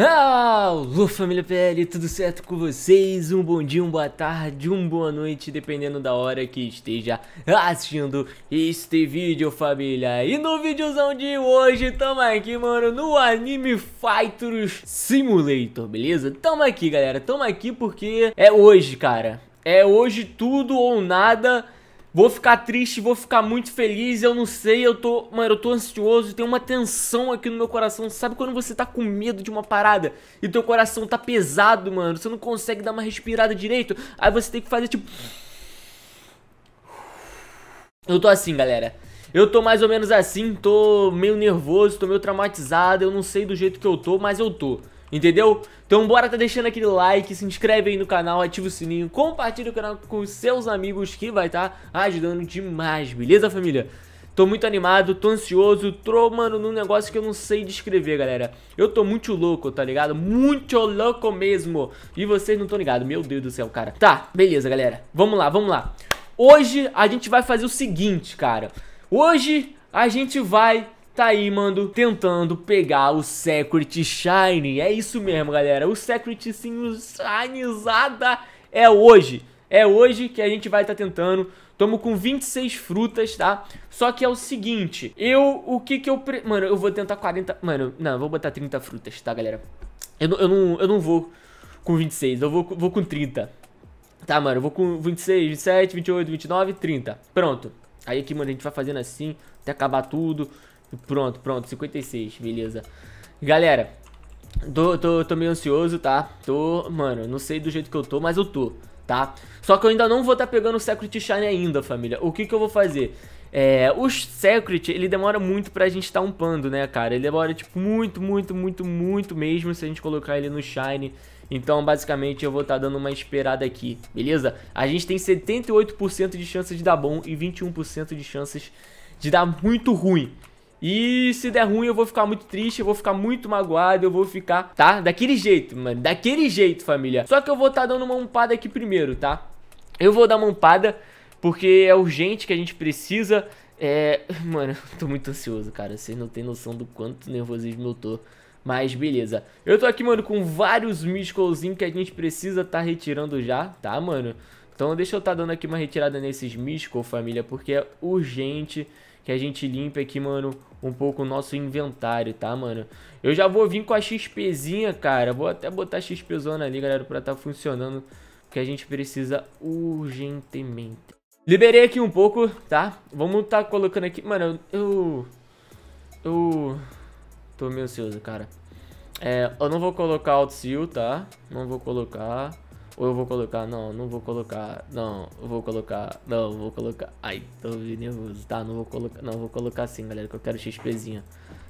Alô família PL, tudo certo com vocês? Um bom dia, uma boa tarde, uma boa noite, dependendo da hora que esteja assistindo este vídeo, família. E no videozão de hoje, tamo aqui, mano, no Anime Fighters Simulator, beleza? Tamo aqui, galera, tamo aqui porque é hoje, cara. É hoje tudo ou nada Vou ficar triste, vou ficar muito feliz, eu não sei, eu tô, mano, eu tô ansioso, tem uma tensão aqui no meu coração. Sabe quando você tá com medo de uma parada e teu coração tá pesado, mano, você não consegue dar uma respirada direito, aí você tem que fazer tipo Eu tô assim, galera. Eu tô mais ou menos assim, tô meio nervoso, tô meio traumatizado, eu não sei do jeito que eu tô, mas eu tô entendeu? Então bora tá deixando aquele like, se inscreve aí no canal, ativa o sininho, compartilha o canal com seus amigos que vai tá ajudando demais, beleza família? Tô muito animado, tô ansioso, tô, mano, num negócio que eu não sei descrever, galera. Eu tô muito louco, tá ligado? Muito louco mesmo. E vocês não estão ligados, meu Deus do céu, cara. Tá, beleza, galera. Vamos lá, vamos lá. Hoje a gente vai fazer o seguinte, cara. Hoje a gente vai tá aí, mano, tentando pegar o Secret Shine. É isso mesmo, galera. O Secret Shinezada é hoje. É hoje que a gente vai estar tá tentando. Tamo com 26 frutas, tá? Só que é o seguinte, eu, o que que eu... Pre... Mano, eu vou tentar 40... Mano, não, eu vou botar 30 frutas, tá, galera? Eu, eu, não, eu não vou com 26, eu vou, vou com 30. Tá, mano, eu vou com 26, 27, 28, 29, 30. Pronto. Aí aqui, mano, a gente vai fazendo assim, até acabar tudo. Pronto, pronto, 56, beleza. Galera, tô, tô, tô meio ansioso, tá? Tô, mano, não sei do jeito que eu tô, mas eu tô, tá? Só que eu ainda não vou estar tá pegando o Secret Shine ainda, família. O que que eu vou fazer? É, o Secret, ele demora muito pra gente estar tá umpando, né, cara? Ele demora, tipo, muito, muito, muito, muito mesmo se a gente colocar ele no Shine. Então, basicamente, eu vou estar tá dando uma esperada aqui, beleza? A gente tem 78% de chances de dar bom e 21% de chances de dar muito ruim. E se der ruim, eu vou ficar muito triste, eu vou ficar muito magoado, eu vou ficar, tá? Daquele jeito, mano, daquele jeito, família. Só que eu vou estar tá dando uma umpada aqui primeiro, tá? Eu vou dar uma umpada porque é urgente que a gente precisa. É, mano, eu tô muito ansioso, cara. Vocês não tem noção do quanto nervosismo eu tô. Mas beleza. Eu tô aqui, mano, com vários míscozinhos que a gente precisa tá retirando já, tá, mano? Então deixa eu tá dando aqui uma retirada nesses míscos, família, porque é urgente que a gente limpe aqui, mano, um pouco o nosso inventário, tá, mano? Eu já vou vir com a XPzinha, cara. Vou até botar a XPzona ali, galera, pra tá funcionando, que a gente precisa urgentemente. Liberei aqui um pouco, tá? Vamos tá colocando aqui... Mano, eu... Eu... Tô meio ansioso, cara. É, eu não vou colocar auto seal, tá? Não vou colocar... Ou eu vou colocar, não, não vou colocar, não, eu vou colocar, não, vou colocar. Ai, tô nervoso, tá? Não vou colocar, não, vou colocar sim, galera, que eu quero XPzinha.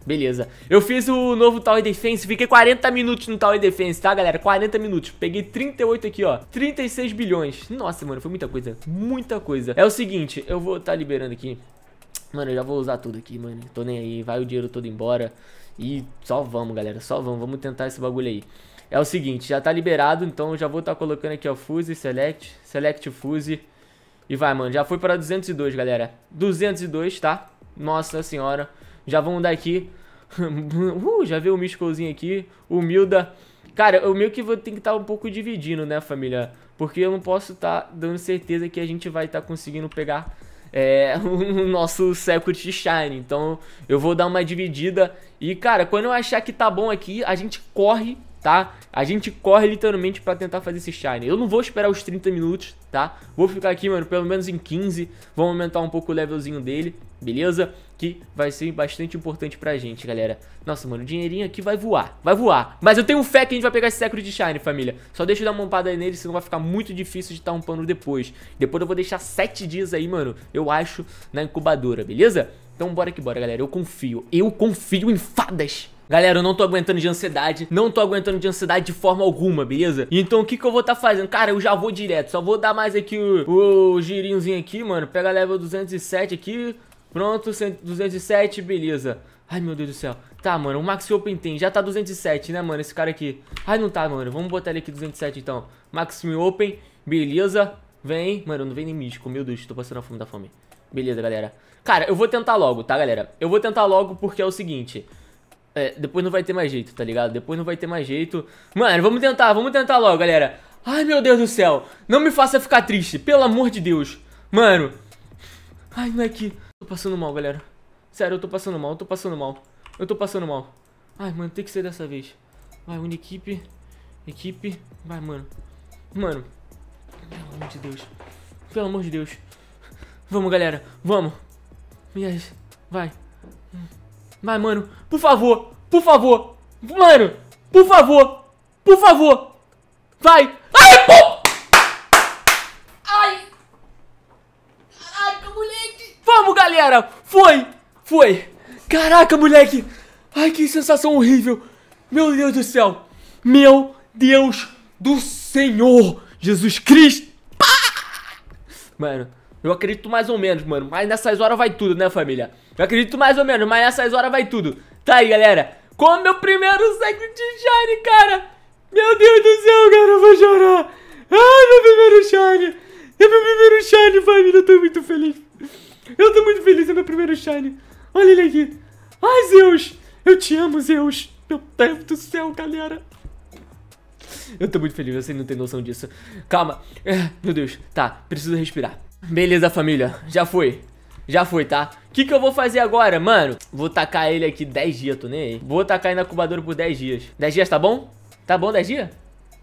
Beleza. Eu fiz o novo Tower Defense, fiquei 40 minutos no Tower Defense, tá, galera? 40 minutos. Peguei 38 aqui, ó. 36 bilhões. Nossa, mano, foi muita coisa. Muita coisa. É o seguinte, eu vou tá liberando aqui. Mano, eu já vou usar tudo aqui, mano. Tô nem aí, vai o dinheiro todo embora. E só vamos, galera, só vamos. Vamos tentar esse bagulho aí é o seguinte, já tá liberado, então eu já vou estar tá colocando aqui, ó, Fuse, Select, Select Fuse. E vai, mano, já foi para 202, galera. 202, tá? Nossa senhora. Já vamos daqui. uh, já veio o um Miscozinho aqui, humilda. Cara, eu meio que vou ter que estar tá um pouco dividindo, né, família? Porque eu não posso estar tá dando certeza que a gente vai estar tá conseguindo pegar é, o nosso Secret Shine. Então eu vou dar uma dividida. E, cara, quando eu achar que tá bom aqui, a gente corre tá? A gente corre literalmente para tentar fazer esse Shine. Eu não vou esperar os 30 minutos, tá? Vou ficar aqui, mano, pelo menos em 15. Vamos aumentar um pouco o levelzinho dele, beleza? Que vai ser bastante importante pra gente, galera. Nossa, mano, o dinheirinho aqui vai voar, vai voar. Mas eu tenho fé que a gente vai pegar esse de Shine, família. Só deixa eu dar uma aí nele, senão vai ficar muito difícil de estar tá umpando depois. Depois eu vou deixar 7 dias aí, mano, eu acho, na incubadora, beleza? Então bora que bora, galera. Eu confio. Eu confio em fadas. Galera, eu não tô aguentando de ansiedade, não tô aguentando de ansiedade de forma alguma, beleza? Então o que que eu vou tá fazendo? Cara, eu já vou direto, só vou dar mais aqui o, o girinhozinho aqui, mano. Pega level 207 aqui, pronto, 207, beleza. Ai, meu Deus do céu. Tá, mano, o Max Open tem. Já tá 207, né, mano, esse cara aqui. Ai, não tá, mano. Vamos botar ele aqui 207, então. Max Open, beleza. Vem. Mano, não vem nem místico, Meu Deus, tô passando a fome da fome. Beleza, galera. Cara, eu vou tentar logo, tá, galera? Eu vou tentar logo porque é o seguinte... É, depois não vai ter mais jeito, tá ligado? Depois não vai ter mais jeito. Mano, vamos tentar, vamos tentar logo, galera. Ai, meu Deus do céu. Não me faça ficar triste, pelo amor de Deus. Mano. Ai, não é que... Tô passando mal, galera. Sério, eu tô passando mal, eu tô passando mal. Eu tô passando mal. Ai, mano, tem que ser dessa vez. Vai, uma equipe. Equipe. Vai, mano. Mano. Pelo amor de Deus. Pelo amor de Deus. Vamos, galera. Vamos. Yes. Vai. Vai, mano. Por favor. Por favor. Mano. Por favor. Por favor. Vai. Ai, pô! Ai. Caraca, moleque. Vamos, galera. Foi. Foi. Caraca, moleque. Ai, que sensação horrível. Meu Deus do céu. Meu Deus do Senhor. Jesus Cristo. Mano, eu acredito mais ou menos, mano. Mas nessas horas vai tudo, né, família? Eu acredito mais ou menos, mas essas horas vai tudo. Tá aí, galera. Com meu primeiro de Shine, cara. Meu Deus do céu, cara, eu vou chorar. Ai, ah, meu primeiro Shine. É meu primeiro Shine, família. Eu tô muito feliz. Eu tô muito feliz, é meu primeiro Shine. Olha ele aqui. Ai, Zeus. Eu te amo, Zeus. Meu Deus do céu, galera. Eu tô muito feliz, você não tem noção disso. Calma. É, meu Deus. Tá, preciso respirar. Beleza, família. Já foi. Já foi, tá? O que, que eu vou fazer agora, mano? Vou tacar ele aqui 10 dias, tô nem aí. Vou tacar ele na incubadora por 10 dias. 10 dias tá bom? Tá bom 10 dias?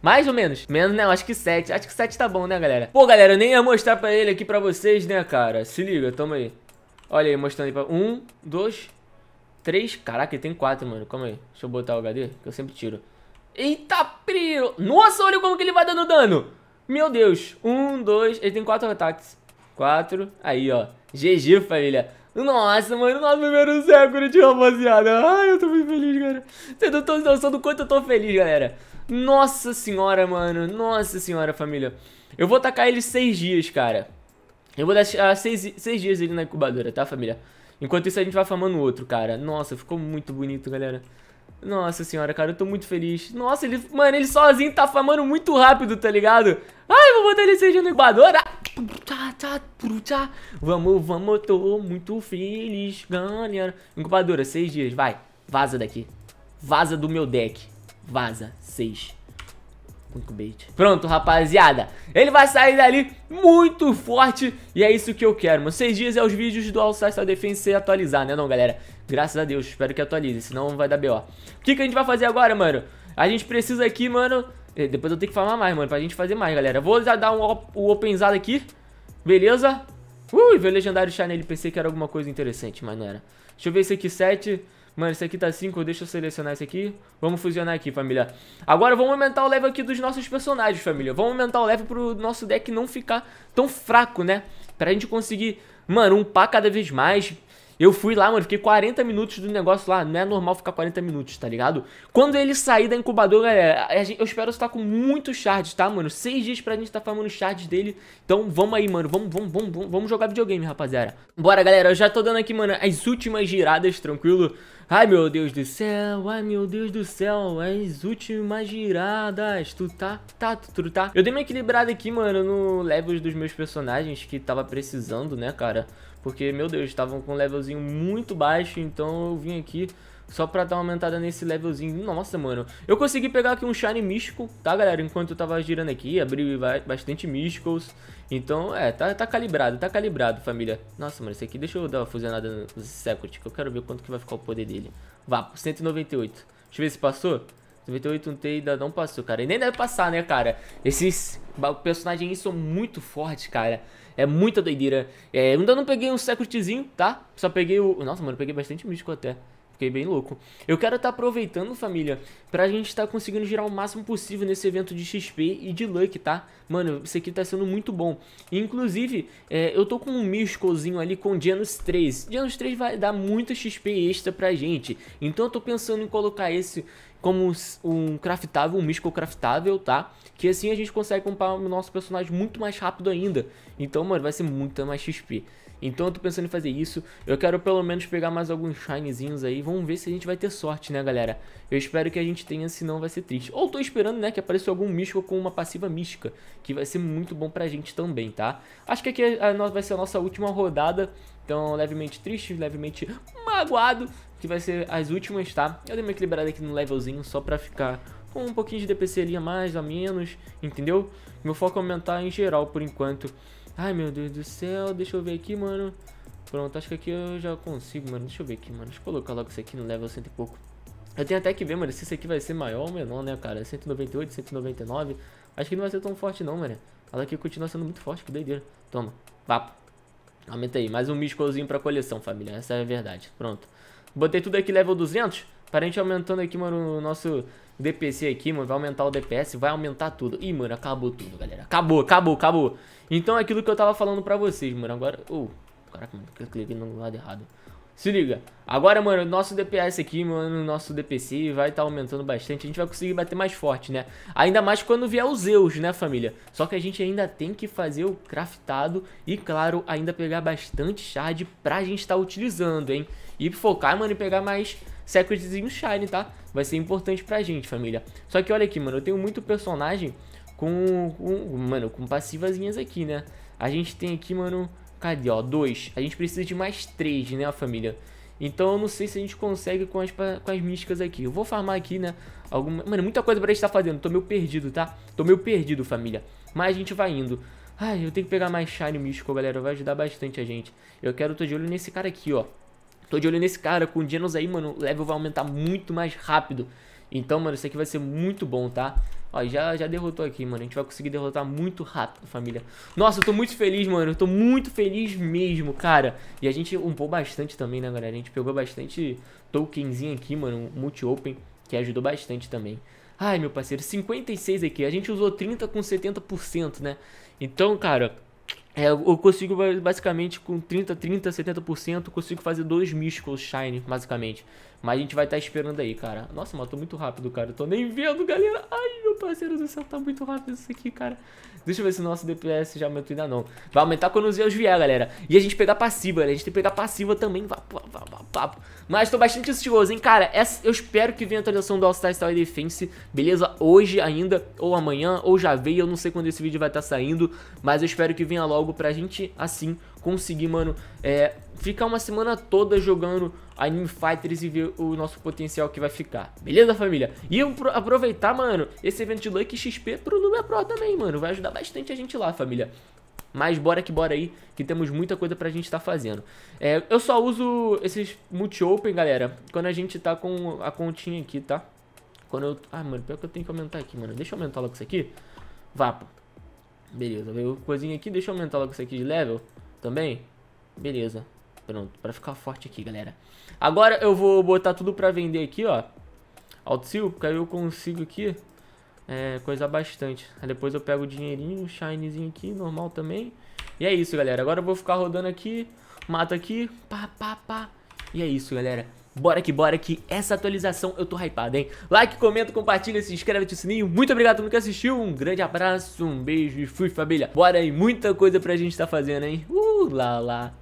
Mais ou menos? Menos, né? acho que 7. Acho que 7 tá bom, né, galera? Pô, galera, eu nem ia mostrar pra ele aqui pra vocês, né, cara? Se liga, toma aí. Olha aí, mostrando aí pra... 1, 2, 3... Caraca, ele tem 4, mano. Calma aí. Deixa eu botar o HD, que eu sempre tiro. Eita, priro! Nossa, olha como que ele vai dando dano! Meu Deus! 1, 2... Ele tem 4 ataques. Aí, ó. GG, família. Nossa, mano, nosso primeiro século de rapaziada. Ai, eu tô muito feliz, cara. Vocês não estão noção do quanto eu tô feliz, galera. Nossa senhora, mano. Nossa senhora, família. Eu vou tacar ele seis dias, cara. Eu vou deixar ah, seis, seis dias ele na incubadora, tá, família? Enquanto isso, a gente vai farmando outro, cara. Nossa, ficou muito bonito, galera. Nossa senhora, cara, eu tô muito feliz. Nossa, ele, mano, ele sozinho tá farmando muito rápido, tá ligado? Ai, vou botar ele seis dias na incubadora. Vamos, vamos, tô muito feliz, ganhando. Incubadora, seis dias, vai. Vaza daqui. Vaza do meu deck. Vaza, seis. Incubate. Pronto, rapaziada. Ele vai sair dali muito forte e é isso que eu quero, mano. Seis dias é os vídeos do all Defense se atualizar, né não, galera? Graças a Deus, espero que atualize, senão vai dar B.O. O que, que a gente vai fazer agora, mano? A gente precisa aqui, mano... Eh, depois eu tenho que farmar mais, mano, pra gente fazer mais, galera. Vou já dar um, o um openzado aqui. Beleza? Ui, veio legendário chá nele. Pensei que era alguma coisa interessante, mas não era. Deixa eu ver esse aqui, 7. Mano, esse aqui tá 5, deixa eu selecionar esse aqui. Vamos fusionar aqui, família. Agora vamos aumentar o level aqui dos nossos personagens, família. Vamos aumentar o level pro nosso deck não ficar tão fraco, né? Pra gente conseguir, mano, um par cada vez mais eu fui lá, mano, fiquei 40 minutos do negócio lá. Não é normal ficar 40 minutos, tá ligado? Quando ele sair da incubadora, galera, é, gente, eu espero estar com muitos shards, tá, mano? Seis dias pra gente estar tá farmando shards dele. Então, vamos aí, mano. Vamos, vamos, vamos, vamos, vamos jogar videogame, rapaziada. Bora, galera. Eu já tô dando aqui, mano, as últimas giradas, tranquilo? Ai meu Deus do céu, ai meu Deus do céu, as últimas giradas, tu tá, tá, tu, tu tá. Eu dei uma equilibrada aqui, mano, no levels dos meus personagens que tava precisando, né, cara? Porque, meu Deus, estavam com um levelzinho muito baixo, então eu vim aqui só pra dar uma aumentada nesse levelzinho. Nossa, mano. Eu consegui pegar aqui um Shine Místico, tá, galera? Enquanto eu tava girando aqui, abri bastante Místicos. Então, é, tá, tá calibrado, tá calibrado, família. Nossa, mano, esse aqui, deixa eu dar uma fusionada no Secret, que eu quero ver quanto que vai ficar o poder dele. Vá, 198. Deixa eu ver se passou. 98 não t ainda não passou, cara. E nem deve passar, né, cara? Esses personagens são muito fortes, cara. É muita doideira. É, ainda não peguei um Secretzinho, tá? Só peguei o... Nossa, mano, peguei bastante místico até. Fiquei bem louco. Eu quero estar tá aproveitando, família, pra gente estar tá conseguindo girar o máximo possível nesse evento de XP e de Luck, tá? Mano, isso aqui tá sendo muito bom. Inclusive, é, eu tô com um místicozinho ali com Genos 3. Genos 3 vai dar muita XP extra pra gente. Então eu tô pensando em colocar esse como um craftável, um místico craftável, tá? Que assim a gente consegue comprar o nosso personagem muito mais rápido ainda. Então, mano, vai ser muita mais XP. Então eu tô pensando em fazer isso. Eu quero pelo menos pegar mais alguns shinezinhos aí. Vamos ver se a gente vai ter sorte, né, galera? Eu espero que a gente tenha, senão vai ser triste. Ou tô esperando, né, que apareça algum místico com uma passiva mística, que vai ser muito bom pra gente também, tá? Acho que aqui a, eh, a, vai ser a nossa última rodada. Então, levemente triste, levemente magoado, que vai ser as últimas, tá? Eu dei uma equilibrada aqui no levelzinho só pra ficar com um pouquinho de DPC ali a mais, a menos, entendeu? Meu foco é aumentar em geral por enquanto. Ai, meu Deus do céu. Deixa eu ver aqui, mano. Pronto, acho que aqui eu já consigo, mano. Deixa eu ver aqui, mano. Deixa eu colocar logo isso aqui no level cento e pouco. Eu tenho até que ver, mano, se isso aqui vai ser maior ou menor, né, cara? 198, 199. Acho que não vai ser tão forte, não, mano. Ela aqui continua sendo muito forte, que doideira. Toma, papo. Aumenta aí, mais um místicozinho pra coleção, família. Essa é a verdade. Pronto. Botei tudo aqui level 200. Para a gente aumentando aqui, mano, o nosso DPC aqui, mano, vai aumentar o DPS, vai aumentar tudo. Ih, mano, acabou tudo, galera. Acabou, acabou, acabou. Então é aquilo que eu tava falando pra vocês, mano. Agora... Oh, caraca, mano, eu cliquei no lado errado. Se liga. Agora, mano, nosso DPS aqui, mano, nosso DPC vai estar tá aumentando bastante. A gente vai conseguir bater mais forte, né? Ainda mais quando vier os Zeus, né, família? Só que a gente ainda tem que fazer o craftado e, claro, ainda pegar bastante shard pra gente estar tá utilizando, hein? E focar, mano, e pegar mais Secretzinho Shine, tá? Vai ser importante pra gente, família. Só que olha aqui, mano, eu tenho muito personagem com, com mano, com passivazinhas aqui, né? A gente tem aqui, mano, cadê, ó, dois. A gente precisa de mais três, né, família? Então eu não sei se a gente consegue com as, com as místicas aqui. Eu vou farmar aqui, né? Alguma... Mano, muita coisa pra gente tá fazendo. Tô meio perdido, tá? Tô meio perdido, família. Mas a gente vai indo. Ai, eu tenho que pegar mais Shine Místico, galera. Vai ajudar bastante a gente. Eu quero, tô de olho nesse cara aqui, ó. Tô de olho nesse cara, com o Genos aí, mano, o level vai aumentar muito mais rápido. Então, mano, isso aqui vai ser muito bom, tá? Ó, já, já derrotou aqui, mano. A gente vai conseguir derrotar muito rápido, família. Nossa, eu tô muito feliz, mano. Eu tô muito feliz mesmo, cara. E a gente umpou bastante também, né, galera? A gente pegou bastante tokenzinho aqui, mano. Multi-open, que ajudou bastante também. Ai, meu parceiro, 56 aqui. A gente usou 30 com 70%, né? Então, cara... É, eu consigo basicamente com 30, 30, 70%, consigo fazer dois Mystical Shine, basicamente. Mas a gente vai estar tá esperando aí, cara. Nossa, tô muito rápido, cara. Eu tô nem vendo, galera. Ai, Deus do céu, tá muito rápido isso aqui, cara. Deixa eu ver se o nosso DPS já aumentou ainda não. Vai aumentar quando os Zeus vier, galera. E a gente pegar passiva, galera. A gente tem que pegar passiva também. Mas tô bastante ansioso, hein, cara. Essa, eu espero que venha a atualização do All-Star Style Defense, beleza? Hoje ainda, ou amanhã, ou já veio. Eu não sei quando esse vídeo vai estar tá saindo. Mas eu espero que venha logo pra gente, assim, conseguir, mano, é, ficar uma semana toda jogando Anime Fighters e ver o nosso potencial que vai ficar. Beleza, família? E eu aproveitar, mano, esse evento de Lucky XP pro Nubia Pro também, mano. Vai ajudar bastante a gente lá, família. Mas bora que bora aí, que temos muita coisa pra gente estar tá fazendo. É, eu só uso esses multi-open, galera, quando a gente tá com a continha aqui, tá? Quando eu... Ah, mano, pior que eu tenho que aumentar aqui, mano. Deixa eu aumentar logo isso aqui. Vapo. Beleza, veio coisinha aqui. Deixa eu aumentar logo isso aqui de level. Também? Beleza. Pronto, pra ficar forte aqui, galera. Agora eu vou botar tudo pra vender aqui, ó. Autosil, porque aí eu consigo aqui é, coisar bastante. Aí depois eu pego o dinheirinho, o shinezinho aqui, normal também. E é isso, galera. Agora eu vou ficar rodando aqui, mato aqui, pá, pá, pá. E é isso, galera. Bora que bora que essa atualização eu tô hypado, hein? Like, comenta, compartilha, se inscreve no sininho. Muito obrigado a todo mundo que assistiu. Um grande abraço, um beijo e fui, família. Bora aí, muita coisa pra gente tá fazendo, hein? Uh! Ooh la la.